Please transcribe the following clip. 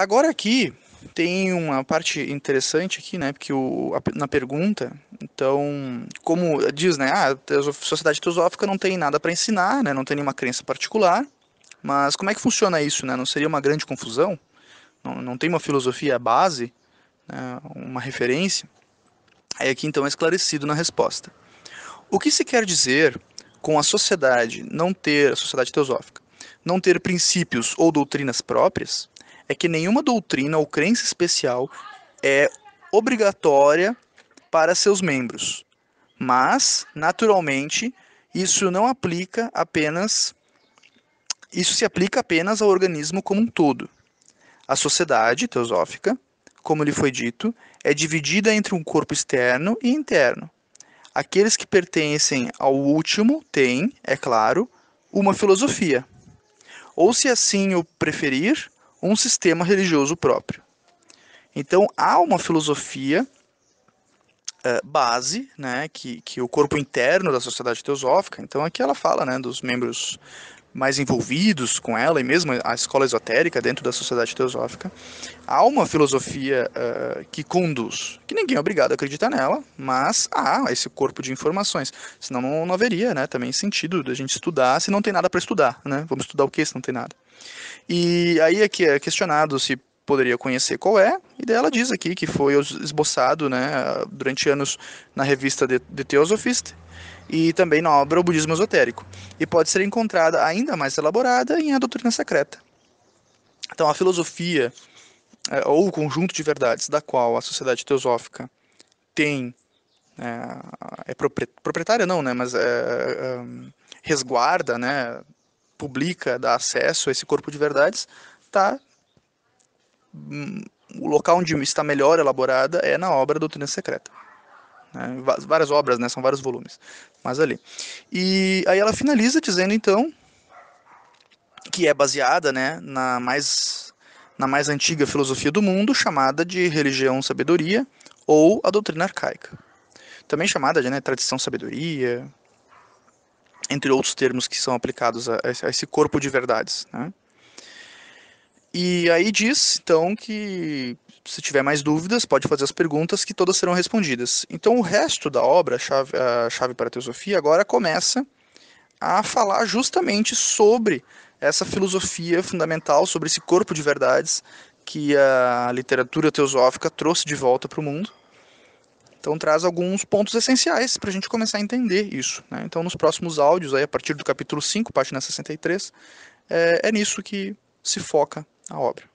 Agora aqui tem uma parte interessante aqui, né? Porque o, na pergunta, então, como diz, né? Ah, a sociedade teosófica não tem nada para ensinar, né? Não tem nenhuma crença particular. Mas como é que funciona isso, né? Não seria uma grande confusão? Não, não tem uma filosofia base, né? uma referência? Aí é aqui então é esclarecido na resposta. O que se quer dizer com a sociedade não ter, a sociedade teosófica, não ter princípios ou doutrinas próprias, é que nenhuma doutrina ou crença especial é obrigatória para seus membros. Mas, naturalmente, isso não aplica apenas isso se aplica apenas ao organismo como um todo. A sociedade teosófica, como lhe foi dito, é dividida entre um corpo externo e interno. Aqueles que pertencem ao último têm, é claro, uma filosofia. Ou, se assim o preferir, um sistema religioso próprio. Então há uma filosofia uh, base, né, que, que o corpo interno da sociedade teosófica, então aqui ela fala né, dos membros mais envolvidos com ela e mesmo a escola esotérica dentro da sociedade teosófica, há uma filosofia uh, que conduz, que ninguém é obrigado a acreditar nela, mas há esse corpo de informações. Senão não, haveria né, também sentido da gente estudar se não tem nada para estudar. Né? Vamos estudar o que se não tem nada? E aí aqui é, é questionado se poderia conhecer qual é, e daí ela diz aqui que foi esboçado né, durante anos na revista The, The Theosophist e também na obra O Budismo Esotérico, e pode ser encontrada ainda mais elaborada em A Doutrina Secreta. Então, a filosofia, é, ou o conjunto de verdades da qual a sociedade teosófica tem, né, é, é proprietária não, né, mas é, é, hum, resguarda, né, publica, dá acesso a esse corpo de verdades, tá hum, o local onde está melhor elaborada é na obra Doutrina Secreta. Né? Várias obras, né? são vários volumes, mas ali. E aí ela finaliza dizendo, então, que é baseada né, na, mais, na mais antiga filosofia do mundo, chamada de religião-sabedoria, ou a doutrina arcaica. Também chamada de né, tradição-sabedoria, entre outros termos que são aplicados a, a esse corpo de verdades. Né? E aí diz, então, que se tiver mais dúvidas, pode fazer as perguntas que todas serão respondidas. Então, o resto da obra, Chave, a Chave para a Teosofia, agora começa a falar justamente sobre essa filosofia fundamental, sobre esse corpo de verdades que a literatura teosófica trouxe de volta para o mundo então traz alguns pontos essenciais para a gente começar a entender isso. Né? Então nos próximos áudios, aí, a partir do capítulo 5, página 63, é, é nisso que se foca a obra.